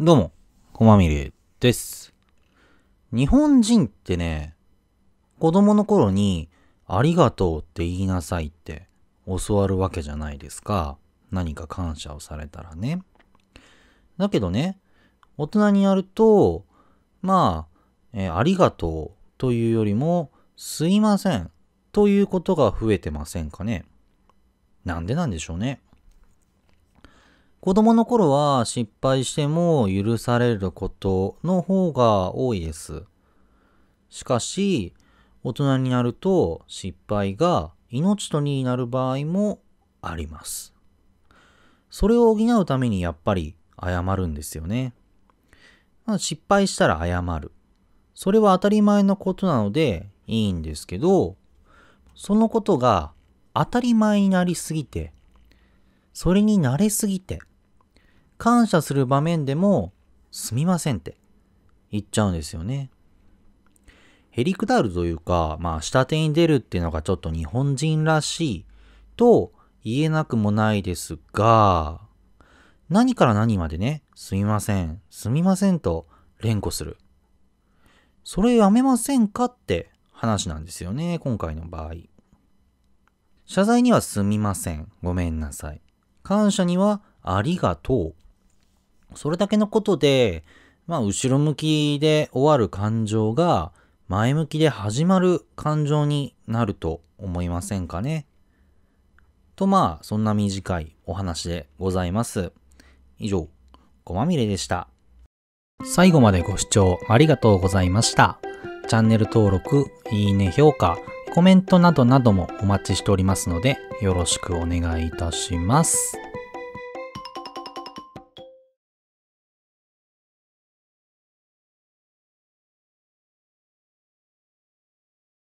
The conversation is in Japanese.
どうも、こまみれです。日本人ってね、子供の頃に、ありがとうって言いなさいって教わるわけじゃないですか。何か感謝をされたらね。だけどね、大人にやると、まあ、えー、ありがとうというよりも、すいませんということが増えてませんかね。なんでなんでしょうね。子供の頃は失敗しても許されることの方が多いです。しかし、大人になると失敗が命とになる場合もあります。それを補うためにやっぱり謝るんですよね。まあ、失敗したら謝る。それは当たり前のことなのでいいんですけど、そのことが当たり前になりすぎて、それに慣れすぎて、感謝する場面でも、すみませんって言っちゃうんですよね。へりくだるというか、まあ、下手に出るっていうのがちょっと日本人らしいと言えなくもないですが、何から何までね、すみません、すみませんと連呼する。それやめませんかって話なんですよね、今回の場合。謝罪にはすみません、ごめんなさい。感謝にはありがとう、それだけのことで、まあ、後ろ向きで終わる感情が、前向きで始まる感情になると思いませんかね。とまあ、そんな短いお話でございます。以上、ごまみれでした。最後までご視聴ありがとうございました。チャンネル登録、いいね評価、コメントなどなどもお待ちしておりますので、よろしくお願いいたします。